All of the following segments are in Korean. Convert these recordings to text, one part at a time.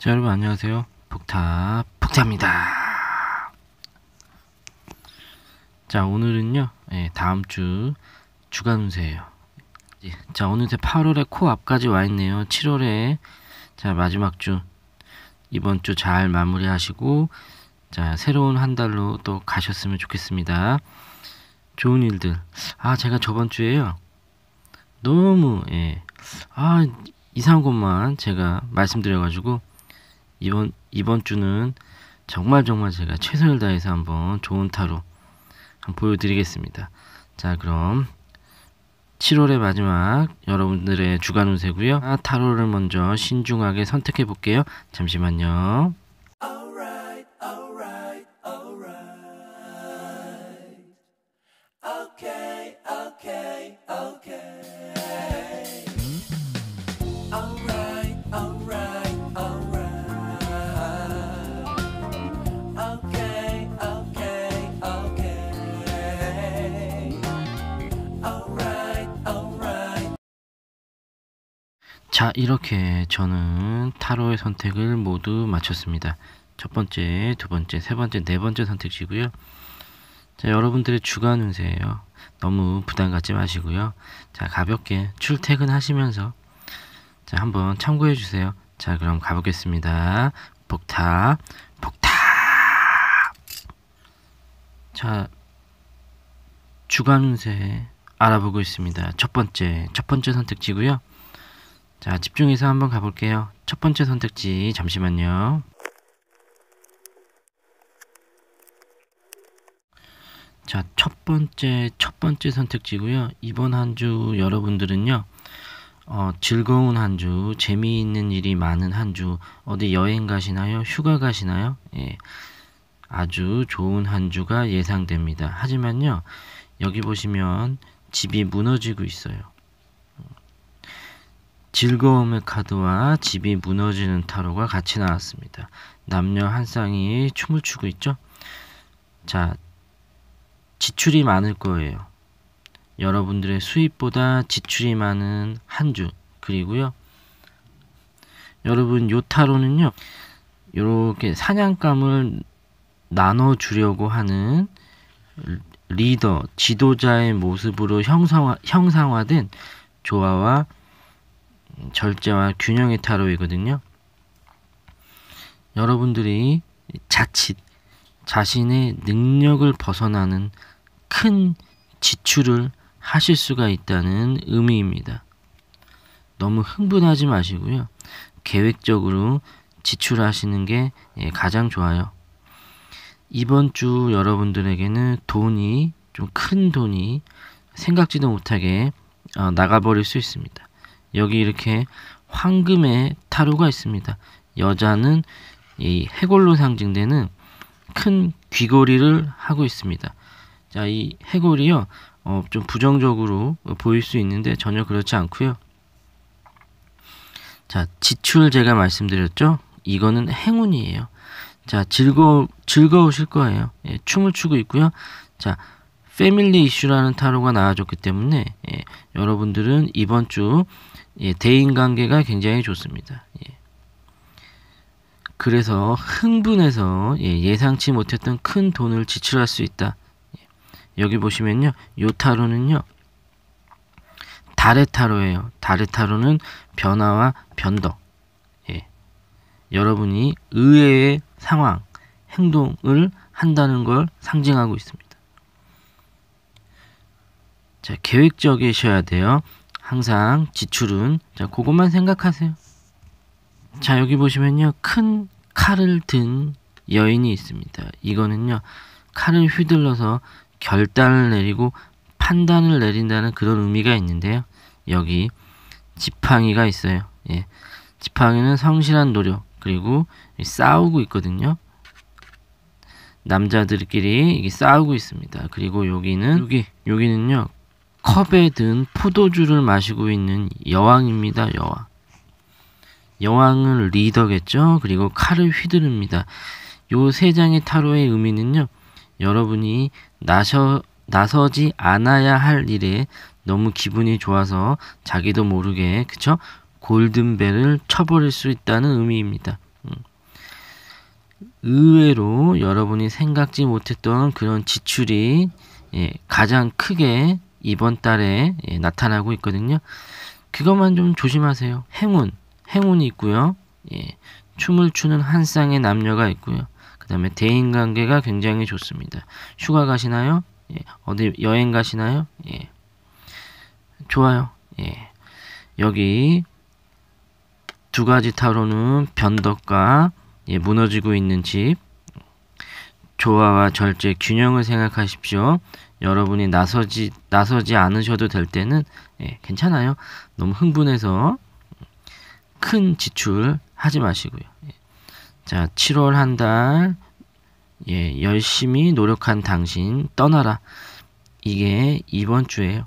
자 여러분 안녕하세요 폭탑 폭탑입니다 자 오늘은요 예, 다음주 주간 운세예요 예, 자 어느새 8월에 코앞까지 와있네요 7월에 자 마지막 주 이번 주 잘 마무리 하시고 자 새로운 한 달로 또 가셨으면 좋겠습니다 좋은 일들 아 제가 저번 주에요 너무 예, 아 이상한 것만 제가 말씀드려가지고 이번 이번 주는 정말 정말 제가 최선을 다해서 한번 좋은 타로 한번 보여드리겠습니다. 자 그럼 7월의 마지막 여러분들의 주간 운세고요. 아, 타로를 먼저 신중하게 선택해 볼게요. 잠시만요. 이렇게 저는 타로의 선택을 모두 마쳤습니다. 첫 번째, 두 번째, 세 번째, 네 번째 선택지고요. 자, 여러분들의 주간 운세예요. 너무 부담 갖지 마시고요. 자, 가볍게 출퇴근하시면서 자, 한번 참고해 주세요. 자, 그럼 가보겠습니다. 복탑, 복탑. 자, 주간 운세 알아보고 있습니다. 첫 번째, 첫 번째 선택지고요. 자 집중해서 한번 가볼게요 첫 번째 선택지 잠시만요 자 첫 번째 첫 번째 선택지고요 이번 한 주 여러분들은요 어, 즐거운 한주 재미있는 일이 많은 한주 어디 여행 가시나요 휴가 가시나요 예. 아주 좋은 한 주가 예상됩니다 하지만요 여기 보시면 집이 무너지고 있어요 즐거움의 카드와 집이 무너지는 타로가 같이 나왔습니다. 남녀 한 쌍이 춤을 추고 있죠? 자, 지출이 많을 거예요. 여러분들의 수입보다 지출이 많은 한 주. 그리고요. 여러분, 요 타로는요. 요렇게 사냥감을 나눠주려고 하는 리더, 지도자의 모습으로 형상화, 형상화된 조화와 절제와 균형의 타로이거든요. 여러분들이 자칫 자신의 능력을 벗어나는 큰 지출을 하실 수가 있다는 의미입니다. 너무 흥분하지 마시고요. 계획적으로 지출하시는 게 예, 가장 좋아요. 이번 주 여러분들에게는 돈이 좀 큰 돈이 생각지도 못하게 어, 나가버릴 수 있습니다. 여기 이렇게 황금의 타로가 있습니다. 여자는 이 해골로 상징되는 큰 귀걸이를 하고 있습니다. 자, 이 해골이요. 어, 좀 부정적으로 보일 수 있는데 전혀 그렇지 않고요. 자, 지출 제가 말씀드렸죠? 이거는 행운이에요. 자, 즐거 즐거우실 거예요. 예, 춤을 추고 있고요. 자, 패밀리 이슈라는 타로가 나와줬기 때문에 예, 여러분들은 이번 주 예, 대인관계가 굉장히 좋습니다. 예. 그래서 흥분해서 예, 상치 못했던 큰 돈을 지출할 수 있다. 예. 여기 보시면요. 요 타로는요. 달의 타로예요. 달의 타로는 변화와 변덕. 예. 여러분이 의외의 상황, 행동을 한다는 걸 상징하고 있습니다. 자, 계획적이셔야 돼요. 항상 지출은 자 그것만 생각하세요. 자 여기 보시면요 큰 칼을 든 여인이 있습니다. 이거는요 칼을 휘둘러서 결단을 내리고 판단을 내린다는 그런 의미가 있는데요. 여기 지팡이가 있어요. 예. 지팡이는 성실한 노력 그리고 싸우고 있거든요. 남자들끼리 싸우고 있습니다. 그리고 여기는 여기 여기는요 컵에 든 포도주를 마시고 있는 여왕입니다. 여왕. 여왕은 리더겠죠. 그리고 칼을 휘두릅니다. 요 세 장의 타로의 의미는요. 여러분이 나셔, 나서지 않아야 할 일에 너무 기분이 좋아서 자기도 모르게 그쵸? 골든벨을 쳐버릴 수 있다는 의미입니다. 음. 의외로 여러분이 생각지 못했던 그런 지출이 예, 가장 크게 이번 달에 예, 나타나고 있거든요. 그것만 좀 조심하세요. 행운, 행운이 있고요. 예, 춤을 추는 한 쌍의 남녀가 있고요. 그 다음에 대인관계가 굉장히 좋습니다. 휴가 가시나요? 예, 어디 여행 가시나요? 예, 좋아요. 예, 여기 두 가지 타로는 변덕과 예, 무너지고 있는 집, 조화와 절제 균형을 생각하십시오. 여러분이 나서지 나서지 않으셔도 될 때는 예, 괜찮아요. 너무 흥분해서 큰 지출 하지 마시고요. 예. 자, 7월 한달 예, 열심히 노력한 당신 떠나라. 이게 이번 주예요.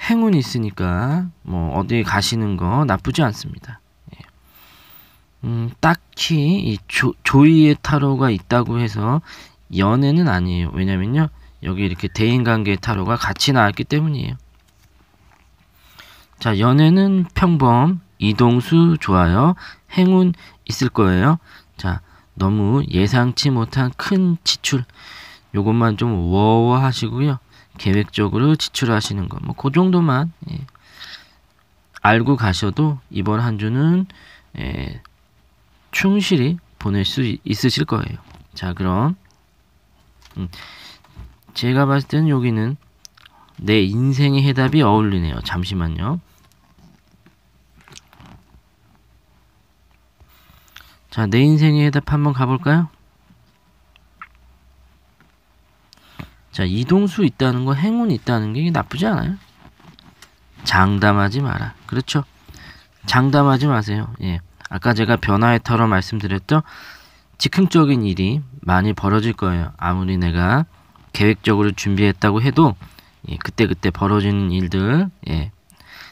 행운 있으니까 뭐 어디 가시는 거 나쁘지 않습니다. 예. 음, 딱히 이 조, 조이의 타로가 있다고 해서 연애는 아니에요. 왜냐면요. 여기 이렇게 대인관계 타로가 같이 나왔기 때문이에요. 자, 연애는 평범, 이동수 좋아요. 행운 있을 거예요. 자, 너무 예상치 못한 큰 지출. 요것만 좀 워워 하시고요. 계획적으로 지출하시는 거. 뭐, 그 정도만 예. 알고 가셔도 이번 한 주는 예, 충실히 보낼 수 있으실 거예요. 자, 그럼. 음. 제가 봤을 때는 여기는 내 인생의 해답이 어울리네요. 잠시만요. 자, 내 인생의 해답 한번 가볼까요? 자, 이동수 있다는 거, 행운 있다는 게 나쁘지 않아요. 장담하지 마라. 그렇죠? 장담하지 마세요. 예. 아까 제가 변화의 터로 말씀드렸죠? 즉흥적인 일이 많이 벌어질 거예요. 아무리 내가 계획적으로 준비했다고 해도 예, 그때 그때 벌어지는 일들 예,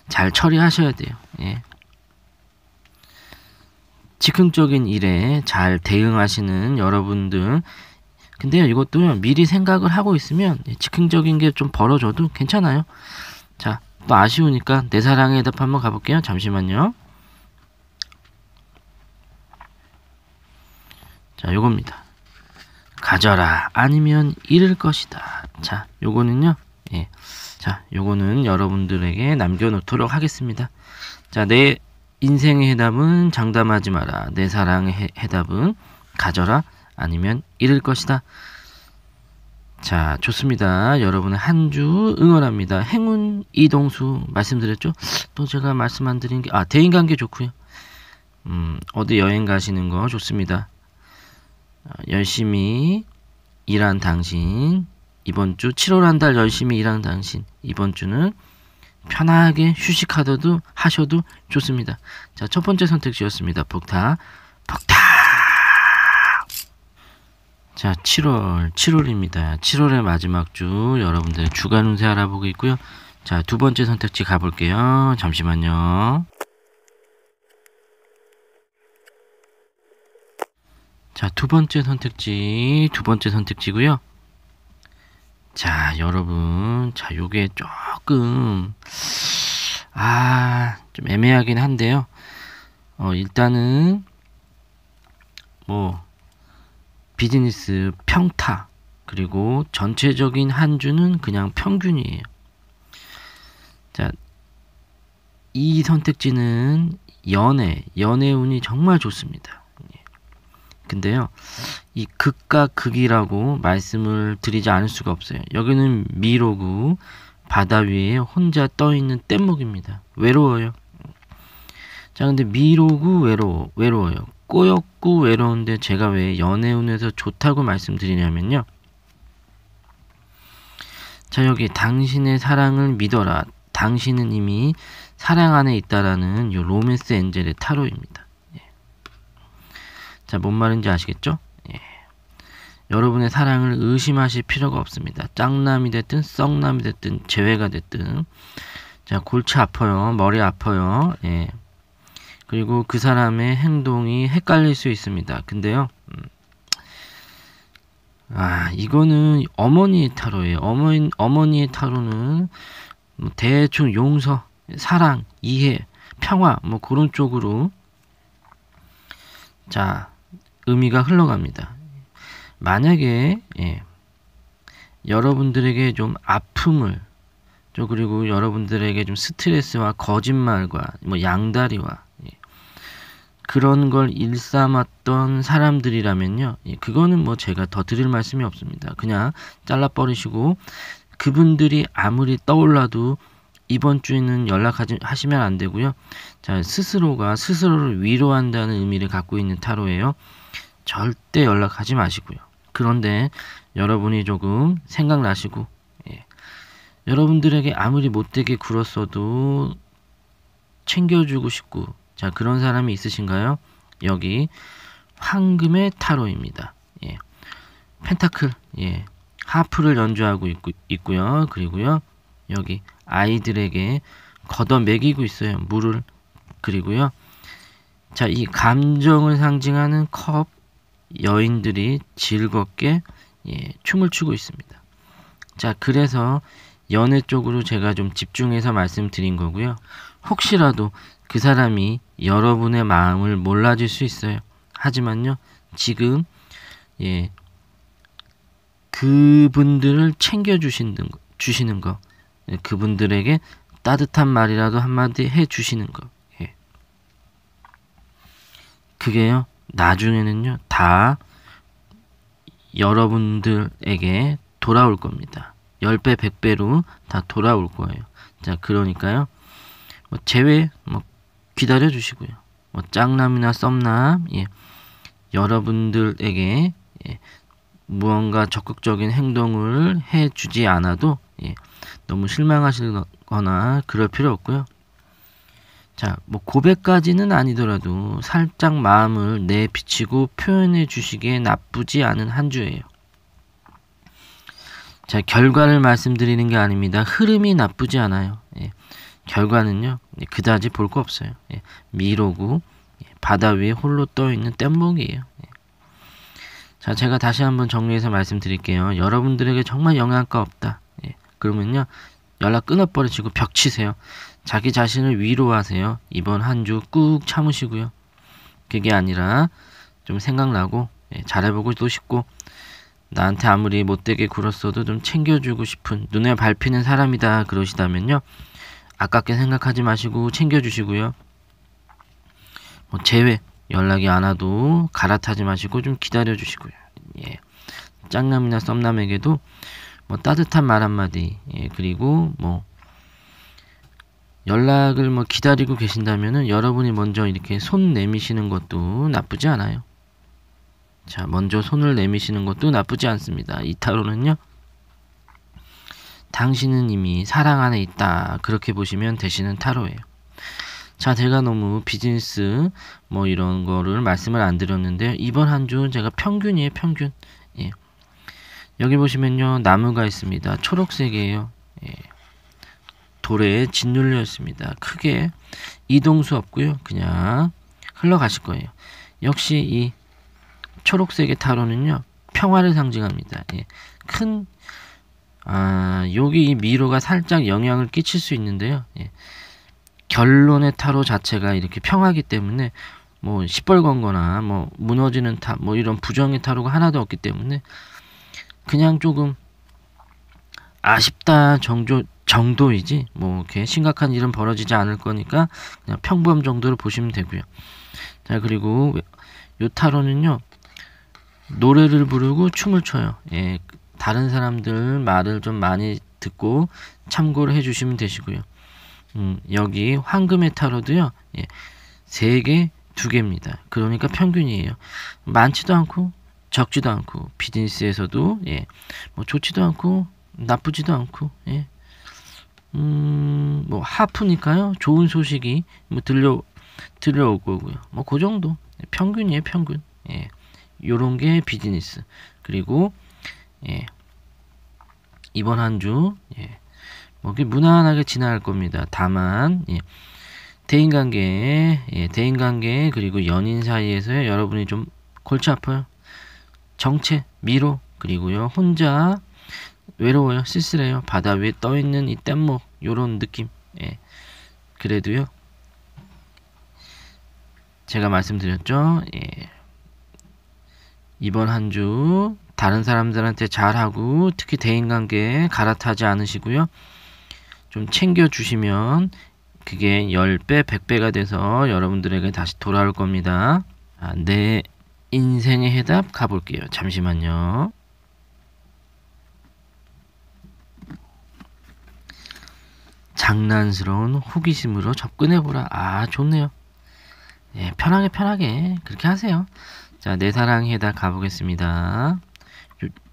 잘 처리하셔야 돼요. 예. 즉흥적인 일에 잘 대응하시는 여러분들 근데 이것도 미리 생각을 하고 있으면 예, 즉흥적인 게 좀 벌어져도 괜찮아요 자또 아쉬우니까 내 사랑의 답 한번 가볼게요 잠시만요 자 요겁니다 가져라 아니면 잃을 것이다. 자, 요거는요. 예. 자, 요거는 여러분들에게 남겨놓도록 하겠습니다. 자, 내 인생의 해답은 장담하지 마라. 내 사랑의 해답은 가져라 아니면 잃을 것이다. 자, 좋습니다. 여러분의 한 주 응원합니다. 행운 이동수 말씀드렸죠? 또 제가 말씀 안 드린 게, 아, 대인관계 좋고요 음, 어디 여행 가시는 거 좋습니다. 아, 열심히 일한 당신 이번 주 7월 한 달 열심히 일한 당신 이번 주는 편하게 휴식하더도 하셔도 좋습니다. 자, 첫 번째 선택지였습니다. 폭타. 폭타. 자, 7월, 7월입니다. 7월의 마지막 주 여러분들의 주간 운세 알아보고 있고요. 자, 두 번째 선택지 가볼게요. 잠시만요. 자, 두 번째 선택지, 두 번째 선택지고요. 자, 여러분, 자, 요게 조금 아, 좀 애매하긴 한데요. 어, 일단은 뭐 비즈니스 평타 그리고 전체적인 한 주는 그냥 평균이에요. 자, 이 선택지는 연애, 연애 운이 정말 좋습니다. 근데요, 이 극과 극이라고 말씀을 드리지 않을 수가 없어요. 여기는 미로구, 바다 위에 혼자 떠있는 뗏목입니다. 외로워요. 자, 근데 미로구 외로워, 외로워요. 꼬였고 외로운데 제가 왜 연애운에서 좋다고 말씀드리냐면요. 자, 여기 당신의 사랑을 믿어라. 당신은 이미 사랑 안에 있다라는 요 로맨스 엔젤의 타로입니다. 자, 뭔 말인지 아시겠죠? 예. 여러분의 사랑을 의심하실 필요가 없습니다. 짱남이 됐든 썩남이 됐든 재회가 됐든 자 골치 아파요. 머리 아파요. 예. 그리고 그 사람의 행동이 헷갈릴 수 있습니다. 근데요. 음. 아, 이거는 어머니의 타로예요. 어머니, 어머니의 타로는 뭐 대충 용서, 사랑, 이해, 평화, 뭐 그런 쪽으로. 자, 의미가 흘러갑니다. 만약에 예, 여러분들에게 좀 아픔을 또 그리고 여러분들에게 좀 스트레스와 거짓말과 뭐 양다리와 예, 그런 걸 일삼았던 사람들이라면요. 예, 그거는 뭐 제가 더 드릴 말씀이 없습니다. 그냥 잘라버리시고 그분들이 아무리 떠올라도 이번 주에는 연락하시면 안 되고요. 자, 스스로가 스스로를 위로한다는 의미를 갖고 있는 타로예요. 절대 연락하지 마시고요. 그런데 여러분이 조금 생각나시고 예. 여러분들에게 아무리 못되게 굴었어도 챙겨주고 싶고 자 그런 사람이 있으신가요? 여기 황금의 타로입니다. 예. 펜타클 예. 하프를 연주하고 있고, 있고요. 그리고요 여기 아이들에게 걷어매기고 있어요. 물을 그리고요. 자, 이 감정을 상징하는 컵, 여인들이 즐겁게 예, 춤을 추고 있습니다. 자, 그래서 연애 쪽으로 제가 좀 집중해서 말씀드린 거고요. 혹시라도 그 사람이 여러분의 마음을 몰라줄 수 있어요. 하지만요, 지금 예, 그분들을 챙겨 주시는 거, 주시는 거, 예, 그분들에게 따뜻한 말이라도 한마디 해 주시는 거, 예. 그게요 나중에는요, 다 여러분들에게 돌아올 겁니다. 10배, 100배로 다 돌아올 거예요. 자, 그러니까요. 뭐 제외 뭐 기다려 주시고요. 뭐 짱남이나 썸남 예. 여러분들에게 예. 무언가 적극적인 행동을 해 주지 않아도 예. 너무 실망하시거나 그럴 필요 없고요. 자, 뭐 고백까지는 아니더라도 살짝 마음을 내비치고 표현해 주시기에 나쁘지 않은 한 주예요. 자, 결과를 말씀드리는 게 아닙니다. 흐름이 나쁘지 않아요. 예, 결과는요, 예, 그다지 볼 거 없어요. 예, 미로고, 예, 바다 위에 홀로 떠 있는 뗏목이에요. 예. 자, 제가 다시 한번 정리해서 말씀드릴게요. 여러분들에게 정말 영향가 없다. 예. 그러면요, 연락 끊어버리시고 벽 치세요. 자기 자신을 위로하세요. 이번 한 주 꾹 참으시고요. 그게 아니라 좀 생각나고 예, 잘해보고 또 싶고 나한테 아무리 못되게 굴었어도 좀 챙겨주고 싶은 눈에 밟히는 사람이다 그러시다면요. 아깝게 생각하지 마시고 챙겨주시고요. 뭐 제외 연락이 안 와도 갈아타지 마시고 좀 기다려 주시고요. 예. 짱남이나 썸남에게도 뭐 따뜻한 말 한마디 예. 그리고 뭐 연락을 뭐 기다리고 계신다면 여러분이 먼저 이렇게 손 내미시는 것도 나쁘지 않아요. 자, 먼저 손을 내미시는 것도 나쁘지 않습니다. 이타로는요. 당신은 이미 사랑 안에 있다. 그렇게 보시면 되시는 타로예요. 자, 제가 너무 비즈니스 뭐 이런 거를 말씀을 안 드렸는데요. 이번 한 주 제가 평균이에요, 평균. 예. 여기 보시면요. 나무가 있습니다. 초록색이에요. 예. 돌에 짓눌렸습니다. 크게 이동수 없고요. 그냥 흘러가실 거예요. 역시 이 초록색의 타로는요. 평화를 상징합니다. 예. 큰 아, 여기 이 미로가 살짝 영향을 끼칠 수 있는데요. 예. 결론의 타로 자체가 이렇게 평하기 때문에 뭐 시뻘건 거나 뭐 무너지는 타 뭐 이런 부정의 타로가 하나도 없기 때문에 그냥 조금 아쉽다 정도 정도이지 뭐 이렇게 심각한 일은 벌어지지 않을 거니까 그냥 평범 정도로 보시면 되고요. 자 그리고 요타로는요 노래를 부르고 춤을 춰요. 예, 다른 사람들 말을 좀 많이 듣고 참고를 해주시면 되시고요. 음, 여기 황금의 타로도요. 예, 3개, 2개입니다. 그러니까 평균이에요. 많지도 않고 적지도 않고 비즈니스에서도 예, 뭐 좋지도 않고 나쁘지도 않고 예, 음, 뭐 하프니까요. 좋은 소식이 뭐 들려 들려올 거고요. 뭐그 정도 평균이에요, 평균. 예, 요런 게 비즈니스. 그리고 예, 이번 한 주, 예, 뭐 무난하게 지나갈 겁니다. 다만 예, 대인관계, 예, 대인관계 그리고 연인 사이에서 여러분이 좀 골치 아파요. 정체, 미로 그리고요 혼자 외로워요. 쓸쓸해요. 바다 위에 떠있는 이 뗏목 요런 느낌. 예. 그래도요. 제가 말씀드렸죠. 예. 이번 한 주 다른 사람들한테 잘하고 특히 대인관계 갈아타지 않으시고요. 좀 챙겨주시면 그게 10배, 100배가 돼서 여러분들에게 다시 돌아올 겁니다. 아, 네. 인생의 해답 가볼게요. 잠시만요. 장난스러운 호기심으로 접근해보라. 아, 좋네요. 예, 편하게, 편하게. 그렇게 하세요. 자, 내 사랑해다 가보겠습니다.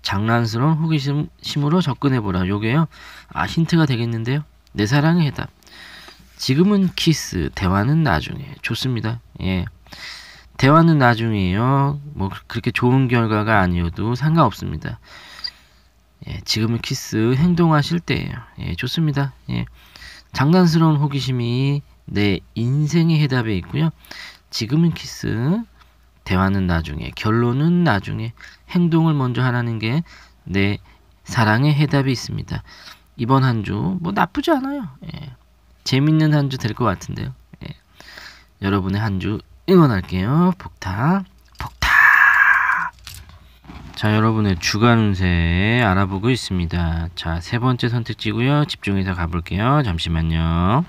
장난스러운 호기심으로 접근해보라. 요게요. 아, 힌트가 되겠는데요. 내 사랑의 해답. 지금은 키스, 대화는 나중에. 좋습니다. 예. 대화는 나중에요. 뭐, 그, 그렇게 좋은 결과가 아니어도 상관없습니다. 예, 지금은 키스 행동하실 때예요. 예, 좋습니다. 예. 장난스러운 호기심이 내 인생의 해답에 있고요. 지금은 키스, 대화는 나중에, 결론은 나중에, 행동을 먼저 하라는 게 내 사랑의 해답이 있습니다. 이번 한 주 뭐 나쁘지 않아요. 예. 재밌는 한 주 될 것 같은데요. 예. 여러분의 한 주 응원할게요. 복탑 자 여러분의 주간 운세 알아보고 있습니다 자세 번째 선택지고요 집중해서 가볼게요 잠시만요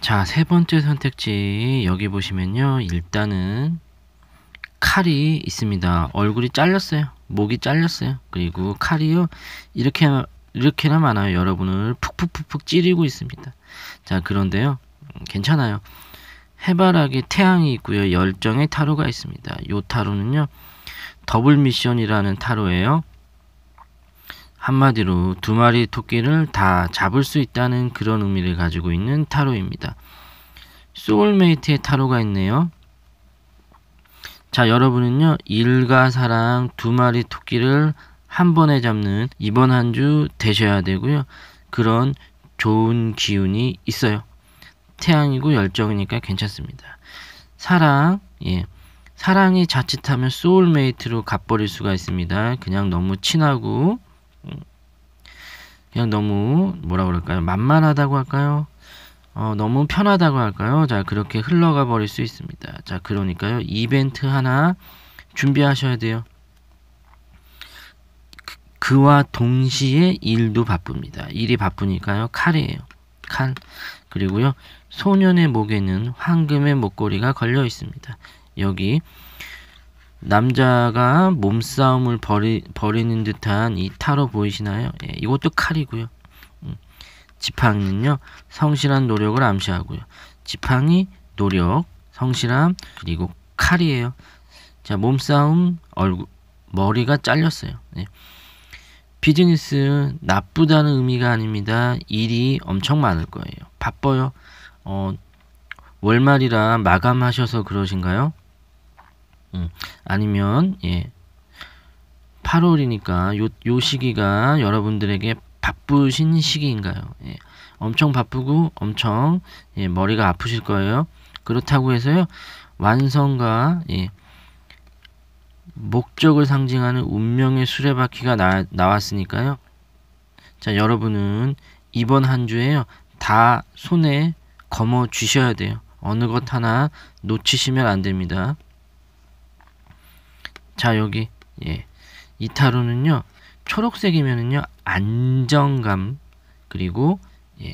자세 번째 선택지 여기 보시면요 일단은 칼이 있습니다 얼굴이 잘렸어요 목이 잘렸어요 그리고 칼이요 이렇게 이렇게나 많아요 여러분을 푹푹푹푹 찌르고 있습니다 자 그런데요 음, 괜찮아요 해바라기 태양이 있고요. 열정의 타로가 있습니다. 요 타로는요. 더블 미션이라는 타로예요. 한마디로 두 마리 토끼를 다 잡을 수 있다는 그런 의미를 가지고 있는 타로입니다. 소울메이트의 타로가 있네요. 자, 여러분은요. 일과 사랑 두 마리 토끼를 한 번에 잡는 이번 한 주 되셔야 되고요. 그런 좋은 기운이 있어요. 태양이고 열정이니까 괜찮습니다. 사랑, 예. 사랑이 자칫하면 소울메이트로 가버릴 수가 있습니다. 그냥 너무 친하고, 음, 그냥 너무, 뭐라 그럴까요? 만만하다고 할까요? 어, 너무 편하다고 할까요? 자, 그렇게 흘러가 버릴 수 있습니다. 자, 그러니까요. 이벤트 하나 준비하셔야 돼요. 그, 그와 동시에 일도 바쁩니다. 일이 바쁘니까요. 칼이에요. 칼. 그리고요. 소년의 목에는 황금의 목걸이가 걸려 있습니다. 여기 남자가 몸싸움을 벌이, 벌이는 듯한 이 타로 보이시나요? 예, 이것도 칼이고요. 음, 지팡이는요. 성실한 노력을 암시하고요. 지팡이, 노력, 성실함, 그리고 칼이에요. 자, 몸싸움, 얼굴, 머리가 잘렸어요. 예. 비즈니스 나쁘다는 의미가 아닙니다. 일이 엄청 많을 거예요. 바빠요. 어, 월말이라 마감하셔서 그러신가요? 음, 아니면 예. 8월이니까 요, 요 시기가 여러분들에게 바쁘신 시기인가요? 예. 엄청 바쁘고 엄청 예, 머리가 아프실 거예요. 그렇다고 해서요. 완성과 예, 목적을 상징하는 운명의 수레바퀴가 나, 나왔으니까요. 자, 여러분은 이번 한 주에요. 다 손에 거머 쥐셔야 돼요. 어느 것 하나 놓치시면 안 됩니다. 자, 여기 예. 이 타로는요. 초록색이면은요. 안정감 그리고 예.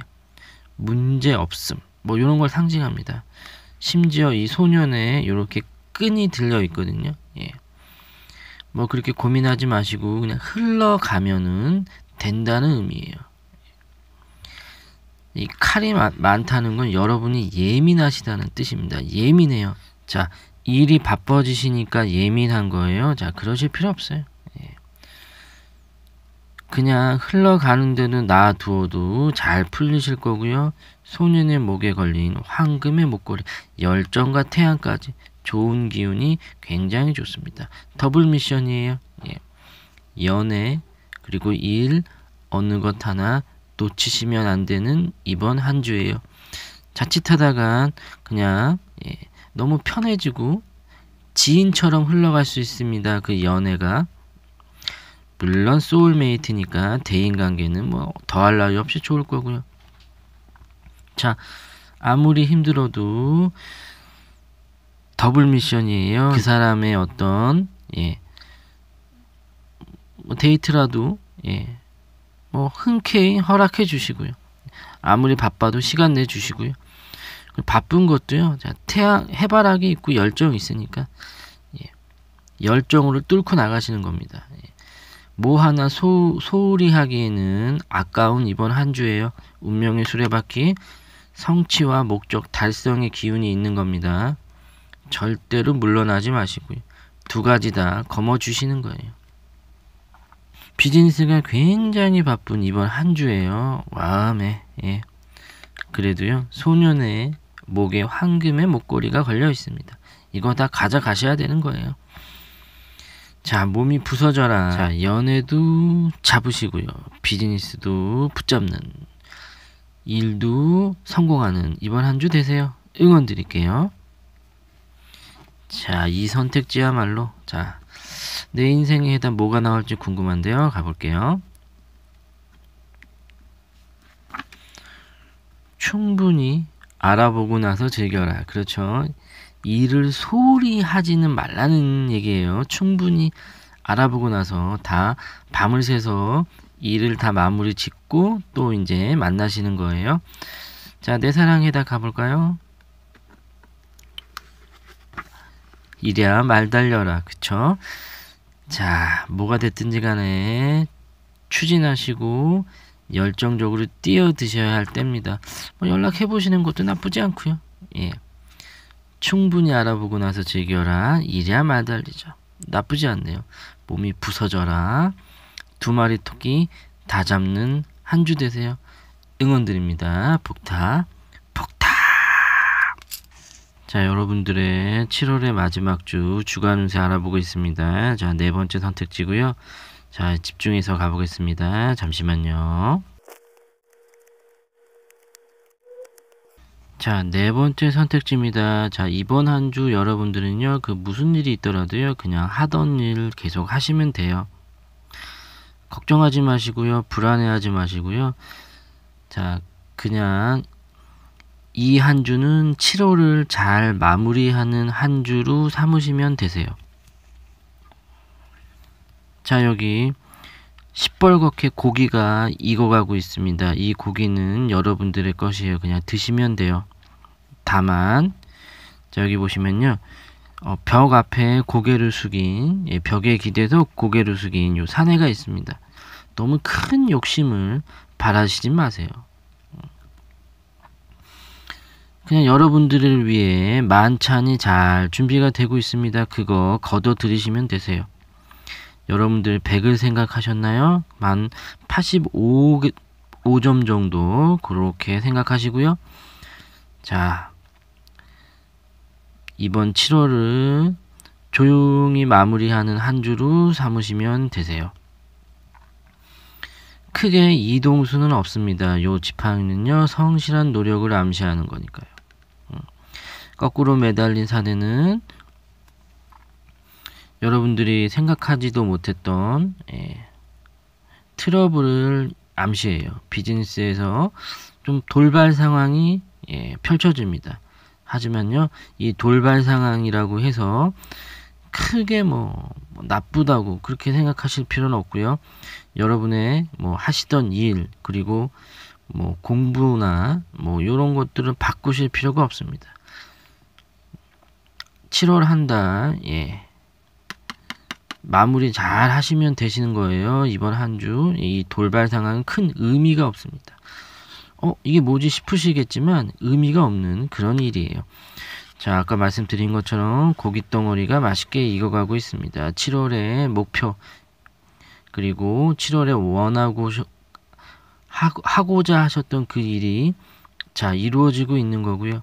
문제 없음. 뭐 이런 걸 상징합니다. 심지어 이 소년에 이렇게 끈이 들려 있거든요. 예. 뭐 그렇게 고민하지 마시고 그냥 흘러가면은 된다는 의미예요. 이 칼이 많다는 건 여러분이 예민하시다는 뜻입니다. 예민해요. 자, 일이 바빠지시니까 예민한 거예요. 자, 그러실 필요 없어요. 예. 그냥 흘러가는 대로 놔두어도 잘 풀리실 거고요. 소년의 목에 걸린 황금의 목걸이, 열정과 태양까지 좋은 기운이 굉장히 좋습니다. 더블 미션이에요. 예. 연애 그리고 일 어느 것 하나 놓치시면 안 되는 이번 한 주예요. 자칫하다가 그냥 예, 너무 편해지고 지인처럼 흘러갈 수 있습니다. 그 연애가 물론 소울메이트니까 대인관계는 뭐 더할 나위 없이 좋을 거고요. 자 아무리 힘들어도 더블 미션이에요. 그 사람의 어떤 예. 뭐 데이트라도 예. 뭐 흔쾌히 허락해 주시고요. 아무리 바빠도 시간 내 주시고요. 바쁜 것도요. 태양 해바라기 있고 열정 있으니까 예. 열정으로 뚫고 나가시는 겁니다. 예. 뭐 하나 소, 소홀히 하기에는 아까운 이번 한 주에요. 운명의 수레바퀴 성취와 목적 달성의 기운이 있는 겁니다. 절대로 물러나지 마시고요. 두 가지 다 거머쥐시는 거예요. 비즈니스가 굉장히 바쁜 이번 한 주예요. 마음에, 예. 그래도요. 소년의 목에 황금의 목걸이가 걸려 있습니다. 이거 다 가져가셔야 되는 거예요. 자, 몸이 부서져라. 자, 연애도 잡으시고요. 비즈니스도 붙잡는 일도 성공하는 이번 한 주 되세요. 응원 드릴게요. 자, 이 선택지야말로 자, 내 인생에 해당 뭐가 나올지 궁금한데요. 가볼게요. 충분히 알아보고 나서 즐겨라. 그렇죠. 일을 소홀히 하지는 말라는 얘기예요. 충분히 알아보고 나서 다 밤을 새서 일을 다 마무리 짓고 또 이제 만나시는 거예요. 자, 내 사랑에다 가볼까요? 이랴 말 달려라. 그쵸? 자, 뭐가 됐든지 간에 추진하시고 열정적으로 뛰어드셔야 할 때입니다. 뭐 연락해 보시는 것도 나쁘지 않고요. 예. 충분히 알아보고 나서 즐겨라. 이랴 말 달리죠. 나쁘지 않네요. 몸이 부서져라. 두 마리 토끼 다 잡는 한 주 되세요. 응원드립니다. 복타. 자, 여러분들의 7월의 마지막 주 주간 운세 알아보고 있습니다. 자, 네 번째 선택지고요. 자, 집중해서 가보겠습니다. 잠시만요. 자, 네 번째 선택지입니다. 자, 이번 한 주 여러분들은요, 그 무슨 일이 있더라도요, 그냥 하던 일 계속 하시면 돼요. 걱정하지 마시고요, 불안해하지 마시고요. 자, 그냥 이한 주는 7월을 잘 마무리하는 한 주로 삼으시면 되세요. 자, 여기 시뻘겋게 고기가 익어가고 있습니다. 이 고기는 여러분들의 것이에요. 그냥 드시면 돼요. 다만, 자, 여기 보시면요. 어, 벽 앞에 고개를 숙인, 예, 벽에 기대서 고개를 숙인 요 사내가 있습니다. 너무 큰 욕심을 바라시지 마세요. 그냥 여러분들을 위해 만찬이 잘 준비가 되고 있습니다. 그거 거둬 들이시면 되세요. 여러분들 100을 생각하셨나요? 만 85, 5점 정도 그렇게 생각하시고요. 자, 이번 7월을 조용히 마무리하는 한 주로 삼으시면 되세요. 크게 이동수는 없습니다. 요 지팡이는요, 성실한 노력을 암시하는 거니까요. 거꾸로 매달린 사내는 여러분들이 생각하지도 못했던 예, 트러블을 암시해요. 비즈니스에서 좀 돌발 상황이 예, 펼쳐집니다. 하지만요, 이 돌발 상황이라고 해서 크게 뭐, 뭐 나쁘다고 그렇게 생각하실 필요는 없고요. 여러분의 뭐 하시던 일 그리고 뭐 공부나 뭐 이런 것들은 바꾸실 필요가 없습니다. 7월 한 달, 예. 마무리 잘 하시면 되시는 거예요. 이번 한 주. 이 돌발 상황은 큰 의미가 없습니다. 어, 이게 뭐지 싶으시겠지만 의미가 없는 그런 일이에요. 자, 아까 말씀드린 것처럼 고기 덩어리가 맛있게 익어가고 있습니다. 7월의 목표, 그리고 7월에 원하고, 하고자 하셨던 그 일이 자, 이루어지고 있는 거고요.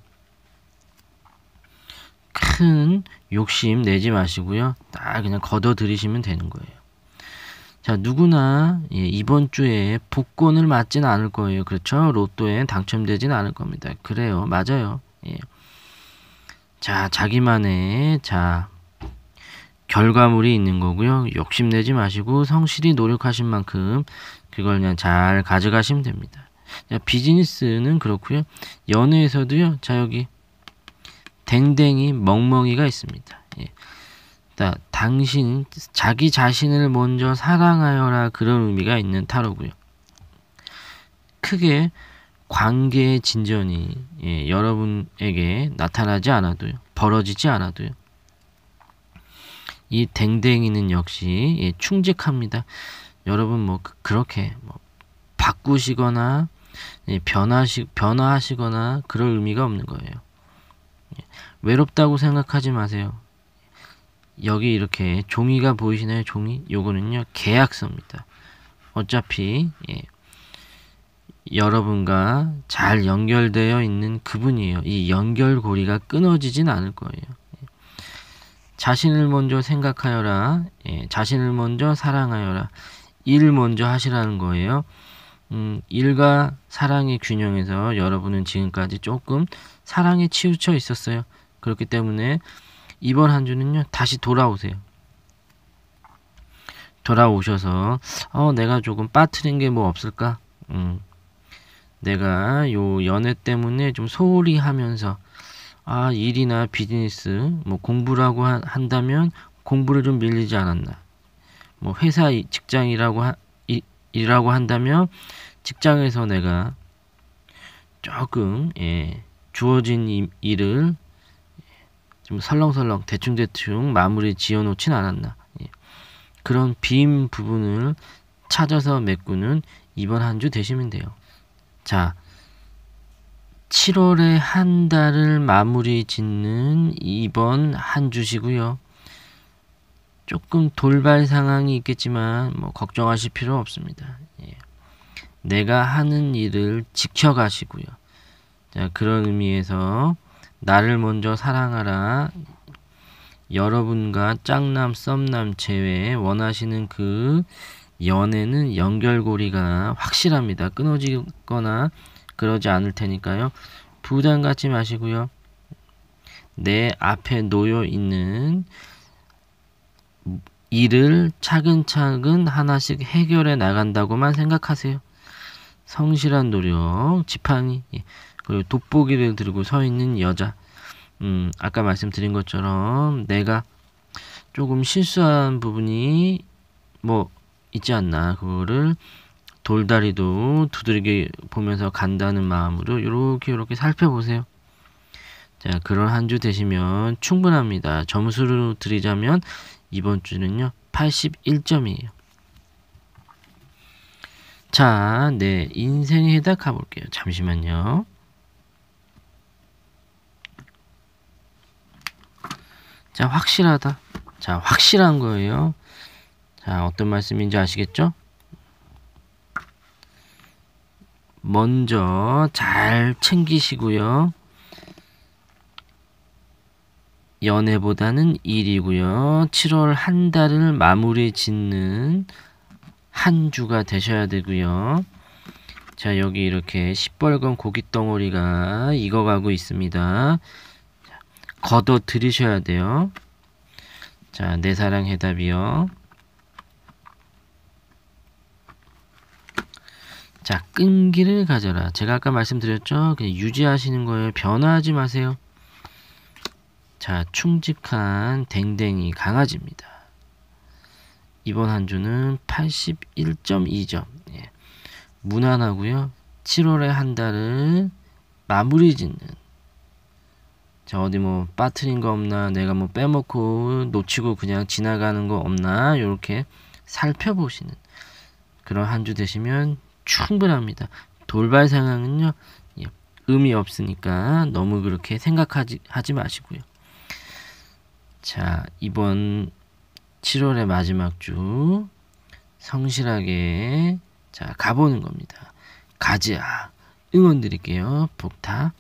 큰 욕심 내지 마시고요. 딱 그냥 걷어 들이시면 되는 거예요. 자, 누구나 예, 이번 주에 복권을 맞진 않을 거예요. 그렇죠? 로또에 당첨되진 않을 겁니다. 그래요. 맞아요. 예. 자, 자기만의 자 결과물이 있는 거고요. 욕심내지 마시고 성실히 노력하신 만큼 그걸 그냥 잘 가져가시면 됩니다. 자, 비즈니스는 그렇고요. 연애에서도요. 자, 여기 댕댕이, 멍멍이가 있습니다. 예. 당신 자기 자신을 먼저 사랑하여라 그런 의미가 있는 타로고요. 크게 관계의 진전이 예, 여러분에게 나타나지 않아도요. 벌어지지 않아도요. 이 댕댕이는 역시 예, 충직합니다. 여러분 뭐 그, 그렇게 뭐 바꾸시거나 예, 변하시 변화하시거나 그럴 의미가 없는 거예요. 외롭다고 생각하지 마세요. 여기 이렇게 종이가 보이시나요? 종이? 요거는요. 계약서입니다. 어차피 예, 여러분과 잘 연결되어 있는 그분이에요. 이 연결고리가 끊어지진 않을 거예요. 예. 자신을 먼저 생각하여라. 예, 자신을 먼저 사랑하여라. 일 먼저 하시라는 거예요. 음, 일과 사랑의 균형에서 여러분은 지금까지 조금 사랑에 치우쳐 있었어요. 그렇기 때문에 이번 한 주는요, 다시 돌아오세요. 돌아오셔서, 어, 내가 조금 빠트린 게 뭐 없을까? 음, 내가 요 연애 때문에 좀 소홀히 하면서, 아, 일이나 비즈니스, 뭐 공부라고 하, 한다면 공부를 좀 밀리지 않았나. 뭐 회사 직장이라고 하, 일, 이라고 한다면 직장에서 내가 조금, 예, 주어진 일을 좀 설렁설렁 대충대충 마무리 지어 놓진 않았나. 예. 그런 빈 부분을 찾아서 메꾸는 이번 한 주 되시면 돼요. 자, 7월의 한 달을 마무리 짓는 이번 한 주시고요. 조금 돌발 상황이 있겠지만 뭐 걱정하실 필요 없습니다. 예. 내가 하는 일을 지켜가시고요. 자, 그런 의미에서 나를 먼저 사랑하라. 여러분과 짝남, 썸남 제외 원하시는 그 연애는 연결고리가 확실합니다. 끊어지거나 그러지 않을 테니까요. 부담 갖지 마시고요. 내 앞에 놓여 있는 일을 차근차근 하나씩 해결해 나간다고만 생각하세요. 성실한 노력, 지팡이. 예. 그리고 예, 돋보기를 들고 서 있는 여자. 음, 아까 말씀드린 것처럼 내가 조금 실수한 부분이 뭐 있지 않나. 그거를 돌다리도 두드리게 보면서 간다는 마음으로 이렇게 이렇게 살펴보세요. 자, 그런 한 주 되시면 충분합니다. 점수로 드리자면 이번 주는요, 81점이에요. 자, 네, 인생에 해답 가볼게요. 잠시만요. 자, 확실하다. 자, 확실한 거예요. 자, 어떤 말씀인지 아시겠죠? 먼저 잘 챙기시고요. 연애보다는 일이고요. 7월 한 달을 마무리 짓는 한 주가 되셔야 되고요. 자, 여기 이렇게 시뻘건 고깃덩어리가 익어가고 있습니다. 걷어 들이셔야 돼요. 자, 내 사랑 해답이요. 자, 끈기를 가져라. 제가 아까 말씀드렸죠? 그냥 유지하시는 거예요. 변화하지 마세요. 자, 충직한 댕댕이 강아지입니다. 이번 한 주는 81.2점. 예. 무난하고요. 7월의 한 달을 마무리 짓는 자 어디 뭐 빠트린 거 없나 내가 뭐 빼먹고 놓치고 그냥 지나가는 거 없나 이렇게 살펴보시는 그런 한 주 되시면 충분합니다 돌발 상황은요 예, 의미 없으니까 너무 그렇게 생각하지 하지 마시고요 자 이번 7월의 마지막 주 성실하게 자 가보는 겁니다 가지야 응원 드릴게요 북타